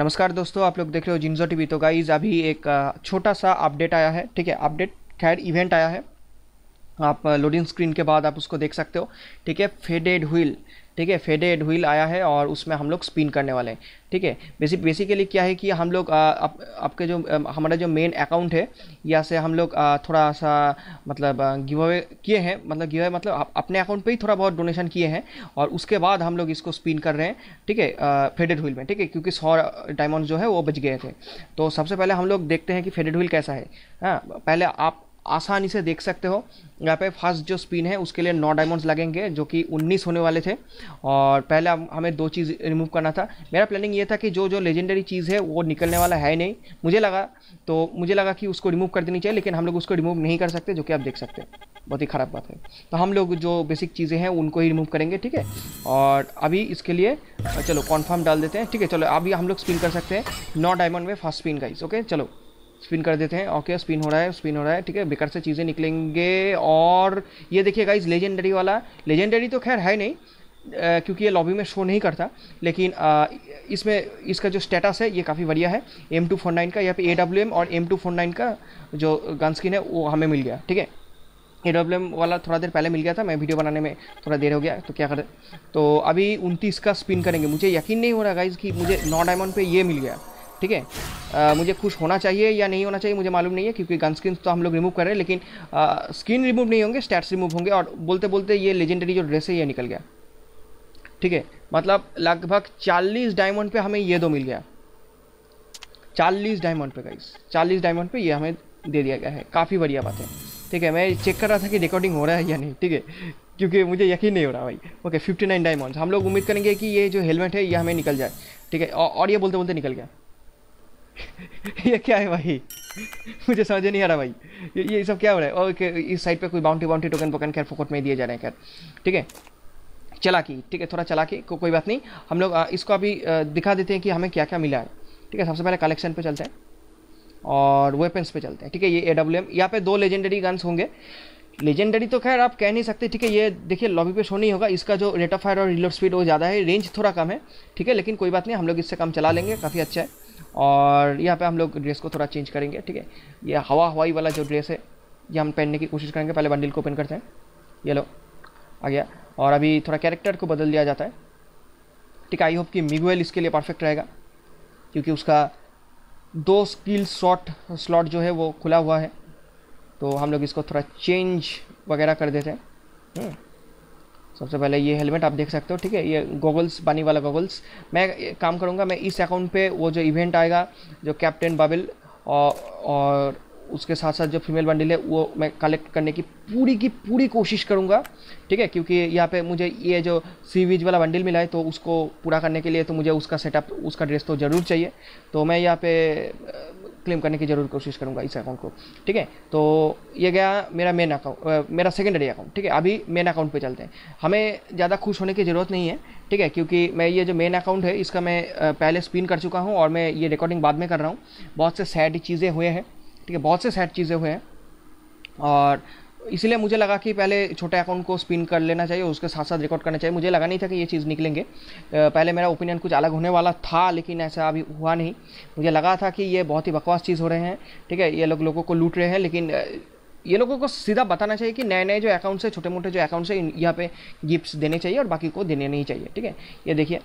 नमस्कार दोस्तों आप लोग देख रहे हो जिन्जो टीवी तो गाइज अभी एक छोटा सा अपडेट आया है ठीक है अपडेट खैर इवेंट आया है आप लोडिंग स्क्रीन के बाद आप उसको देख सकते हो ठीक है फेडेड व्हील ठीक है फेडेड व्हील आया है और उसमें हम लोग स्पिन करने वाले हैं ठीक है बेसिक बेसिकली क्या है कि हम लोग आप, आपके जो हमारा जो मेन अकाउंट है या से हम लोग थोड़ा सा मतलब गिव अवे किए हैं मतलब गिव अवे मतलब आप, अपने अकाउंट पे ही थोड़ा बहुत डोनेशन किए हैं और उसके बाद हम लोग इसको स्पिन कर रहे हैं ठीक है फेडेड व्हील में ठीक है क्योंकि सौ डायमंड जो है वो बच गए थे तो सबसे पहले हम लोग देखते हैं कि फेडेड व्हील कैसा है हाँ पहले आप आसानी से देख सकते हो यहाँ पे फर्स्ट जो स्पिन है उसके लिए नौ डायमंड्स लगेंगे जो कि 19 होने वाले थे और पहले हमें दो चीज़ रिमूव करना था मेरा प्लानिंग ये था कि जो जो लेजेंडरी चीज़ है वो निकलने वाला है नहीं मुझे लगा तो मुझे लगा कि उसको रिमूव कर देनी चाहिए लेकिन हम लोग उसको रिमूव नहीं कर सकते जो कि आप देख सकते हैं बहुत ही ख़राब बात है तो हम लोग जो बेसिक चीज़ें हैं उनको ही रिमूव करेंगे ठीक है और अभी इसके लिए चलो कॉन्फर्म डाल देते हैं ठीक है चलो अभी हम लोग स्पिन कर सकते हैं नौ डायमंड में फर्स्ट स्पिन गाइस ओके चलो स्पिन कर देते हैं ओके स्पिन हो रहा है स्पिन हो रहा है ठीक है बेकार से चीज़ें निकलेंगे और ये देखिए गाइज लेजेंडरी वाला लेजेंडरी तो खैर है नहीं आ, क्योंकि ये लॉबी में शो नहीं करता लेकिन आ, इसमें इसका जो स्टेटस है ये काफ़ी बढ़िया है एम टू फोर नाइन का यहाँ पे ए डब्ल्यू एम और एम टू फोर नाइन का जो गन स्किन है वो हमें मिल गया ठीक है ए डब्ल्यू एम वाला थोड़ा देर पहले मिल गया था मैं वीडियो बनाने में थोड़ा देर हो गया तो क्या करें तो अभी उनतीस का स्पिन करेंगे मुझे यकीन नहीं हो रहा गाइज कि मुझे नौ डायमंड पे ये मिल गया ठीक है मुझे खुश होना चाहिए या नहीं होना चाहिए मुझे मालूम नहीं है क्योंकि गन स्किन तो हम लोग रिमूव कर रहे हैं लेकिन स्किन रिमूव नहीं होंगे स्टैट्स रिमूव होंगे और बोलते बोलते ये लेजेंडरी जो ड्रेस है ये निकल गया ठीक है मतलब लगभग 40 डायमंड पे हमें ये दो मिल गया 40 डायमंड पे गई 40 डायमंड पे ये हमें दे दिया गया है काफ़ी बढ़िया बात है ठीक है मैं चेक कर रहा था कि रिकॉर्डिंग हो रहा है या नहीं ठीक है क्योंकि मुझे यकीन नहीं हो रहा भाई ओके 59 डायमंड्स हम लोग उम्मीद करेंगे कि ये जो हेलमेट है ये हमें निकल जाए ठीक है और ये बोलते बोलते निकल गया ये क्या है भाई मुझे समझ नहीं आ रहा भाई ये ये सब क्या हो रहा है ओके इस साइड पे कोई बाउंड्री बाउंड्री टोकन पोकन खैर फोकट में दिए जा रहे हैं खैर ठीक है चला की ठीक है थोड़ा चला के को, कोई बात नहीं हम लोग इसको अभी दिखा देते हैं कि हमें क्या क्या मिला है ठीक है सबसे पहले कलेक्शन पे चलते हैं और वेपन्स पे चलते हैं ठीक है ये ए डब्ल्यू एम यहाँ पे दो लेजेंडरी गन्स होंगे लेजेंडरी तो खैर आप कह नहीं सकते ठीक है ये देखिए लॉबी पे शो नहीं होगा इसका जो रेट ऑफ फायर और रिलोड स्पीड वो ज़्यादा है रेंज थोड़ा कम है ठीक है लेकिन कोई बात नहीं हम लोग इससे कम चला लेंगे काफ़ी अच्छा है और यहाँ पे हम लोग ड्रेस को थोड़ा चेंज करेंगे ठीक है ये हवा हवाई वाला जो ड्रेस है ये हम पहनने की कोशिश करेंगे पहले बंडल को ओपन करते हैं ये लो आ गया और अभी थोड़ा कैरेक्टर को बदल दिया जाता है ठीक है आई होप कि मिगुएल इसके लिए परफेक्ट रहेगा क्योंकि उसका दो स्किल शॉट स्लॉट जो है वो खुला हुआ है तो हम लोग इसको थोड़ा चेंज वगैरह कर देते हैं हम्म। सबसे पहले ये हेलमेट आप देख सकते हो ठीक है ये गॉगल्स पानी वाला गॉगल्स मैं काम करूँगा मैं इस अकाउंट पे वो जो इवेंट आएगा जो कैप्टन बाबिल और, और उसके साथ साथ जो फीमेल बंडिल है वो मैं कलेक्ट करने की पूरी की पूरी कोशिश करूँगा ठीक है क्योंकि यहाँ पे मुझे ये जो सीवीज वाला बंडिल मिला है तो उसको पूरा करने के लिए तो मुझे उसका सेटअप उसका ड्रेस तो ज़रूर चाहिए तो मैं यहाँ पे क्लेम करने की जरूर कोशिश करूँगा इस अकाउंट को ठीक है तो ये गया मेरा मेन अकाउंट मेरा सेकेंडरी अकाउंट ठीक है अभी मेन अकाउंट पे चलते हैं हमें ज़्यादा खुश होने की ज़रूरत नहीं है ठीक है क्योंकि मैं ये जो मेन अकाउंट है इसका मैं पहले स्पिन कर चुका हूँ और मैं ये रिकॉर्डिंग बाद में कर रहा हूँ बहुत से सैड चीज़ें हुए हैं ठीक है बहुत से सैड चीज़ें हुए हैं और इसलिए मुझे लगा कि पहले छोटे अकाउंट को स्पिन कर लेना चाहिए उसके साथ साथ रिकॉर्ड करना चाहिए मुझे लगा नहीं था कि ये चीज़ निकलेंगे पहले मेरा ओपिनियन कुछ अलग होने वाला था लेकिन ऐसा अभी हुआ नहीं मुझे लगा था कि ये बहुत ही बकवास चीज़ हो रहे हैं ठीक है ये लोग लोगों को लूट रहे हैं लेकिन ये लोगों को सीधा बताना चाहिए कि नए नए जो अकाउंट्स है छोटे मोटे जो अकाउंट्स हैं यहाँ पे गिफ्ट्स देने चाहिए और बाकी को देने नहीं चाहिए ठीक है ये देखिए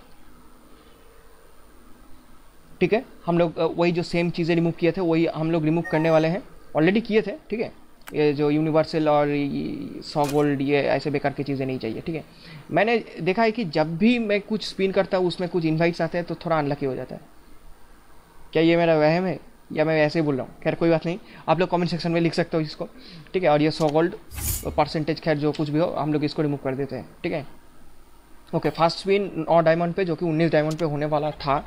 ठीक है हम लोग वही जो सेम चीज़ें रिमूव किए थे वही हम लोग रिमूव करने वाले हैं ऑलरेडी किए थे ठीक है ये जो यूनिवर्सल और सौ गोल्ड ये ऐसे बेकार की चीज़ें नहीं चाहिए ठीक है मैंने देखा है कि जब भी मैं कुछ स्पिन करता हूँ उसमें कुछ इन्वाइट्स आते हैं तो थोड़ा अनलकी हो जाता है क्या ये मेरा वहम है या मैं ऐसे ही बोल रहा हूँ खैर कोई बात नहीं आप लोग कमेंट सेक्शन में लिख सकते हो इसको ठीक है और ये सौ गोल्ड परसेंटेज खैर जो कुछ भी हो हम लोग इसको रिमूव कर देते हैं ठीक है ओके फास्ट स्पिन नौ डायमंड पे जो कि उन्नीस डायमंड पे होने वाला था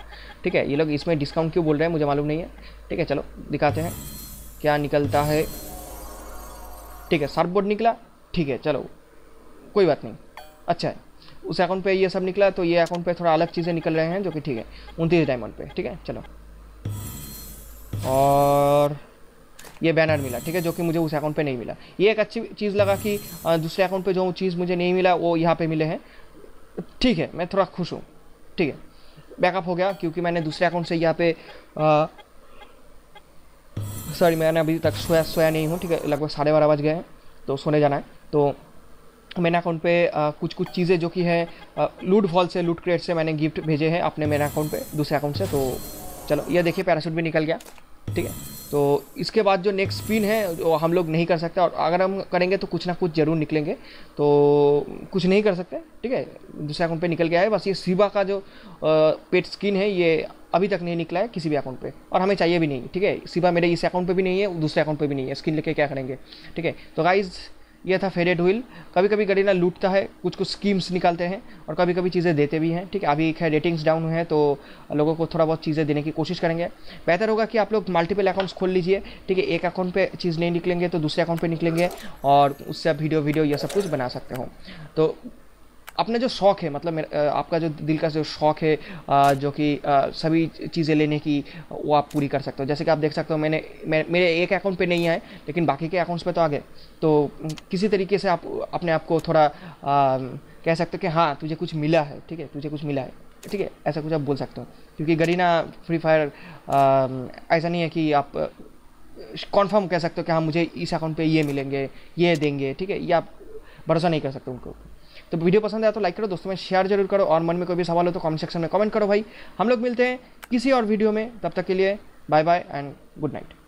ठीक है ये लोग इसमें डिस्काउंट क्यों बोल रहे हैं मुझे मालूम नहीं है ठीक है चलो दिखाते हैं क्या निकलता है ठीक है सर्फ बोर्ड निकला ठीक है चलो कोई बात नहीं अच्छा है उस अकाउंट पे ये सब निकला तो ये अकाउंट पे थोड़ा अलग चीज़ें निकल रहे हैं जो कि ठीक है उनतीस डायमंड पे ठीक है चलो और ये बैनर मिला ठीक है जो कि मुझे उस अकाउंट पे नहीं मिला ये एक अच्छी चीज़ लगा कि दूसरे अकाउंट पे जो चीज़ मुझे नहीं मिला वो यहाँ पे मिले हैं ठीक है मैं थोड़ा खुश हूँ ठीक है बैकअप हो गया क्योंकि मैंने दूसरे अकाउंट से यहाँ पे सॉरी मैंने अभी तक सोया सोया नहीं हूँ ठीक है लगभग साढ़े बारह बज गए हैं तो सोने जाना है तो मेरे अकाउंट पे आ, कुछ कुछ चीज़ें जो कि है लूट फॉल से लूट क्रेट से मैंने गिफ्ट भेजे हैं अपने मेरे अकाउंट पे दूसरे अकाउंट से तो चलो ये देखिए पैराशूट भी निकल गया ठीक है तो इसके बाद जो नेक्स्ट स्पिन है वो हम लोग नहीं कर सकते और अगर हम करेंगे तो कुछ ना कुछ ज़रूर निकलेंगे तो कुछ नहीं कर सकते ठीक है दूसरे अकाउंट पे निकल गया है बस ये शिवा का जो पेट स्किन है ये अभी तक नहीं निकला है किसी भी अकाउंट पे और हमें चाहिए भी नहीं ठीक है सिवा मेरे इस अकाउंट पे भी नहीं है दूसरे अकाउंट पे भी नहीं है स्किन लेके क्या करेंगे ठीक है तो गाइज ये था फेडेड व्हील कभी कभी गरीना लूटता है कुछ कुछ स्कीम्स निकालते हैं और कभी कभी चीज़ें देते भी हैं ठीक है अभी खैर रेटिंग्स डाउन हुए हैं तो लोगों को थोड़ा बहुत चीज़ें देने की कोशिश करेंगे बेहतर होगा कि आप लोग मल्टीपल अकाउंट्स खोल लीजिए ठीक है एक अकाउंट पे चीज़ नहीं निकलेंगे तो दूसरे अकाउंट पे निकलेंगे और उससे आप वीडियो वीडियो यह सब कुछ बना सकते हो तो अपना जो शौक़ है मतलब आपका जो दिल का जो शौक़ है जो कि सभी चीज़ें लेने की वो आप पूरी कर सकते हो जैसे कि आप देख सकते हो मैंने मेरे एक अकाउंट पे नहीं आए लेकिन बाकी के अकाउंट्स पे तो आ गए तो किसी तरीके से आप अपने आप को थोड़ा कह सकते हो कि हाँ तुझे कुछ मिला है ठीक है तुझे कुछ मिला है ठीक है ऐसा कुछ आप बोल सकते हो क्योंकि गरीना फ्री फायर ऐसा नहीं है कि आप कॉन्फर्म कह सकते हो कि हाँ मुझे इस अकाउंट पे ये मिलेंगे ये देंगे ठीक है ये आप भरोसा नहीं कर सकते उनके ऊपर तो वीडियो पसंद आया तो लाइक करो दोस्तों में शेयर जरूर करो और मन में कोई भी सवाल हो तो कमेंट सेक्शन में कमेंट करो भाई हम लोग मिलते हैं किसी और वीडियो में तब तक के लिए bye bye and good night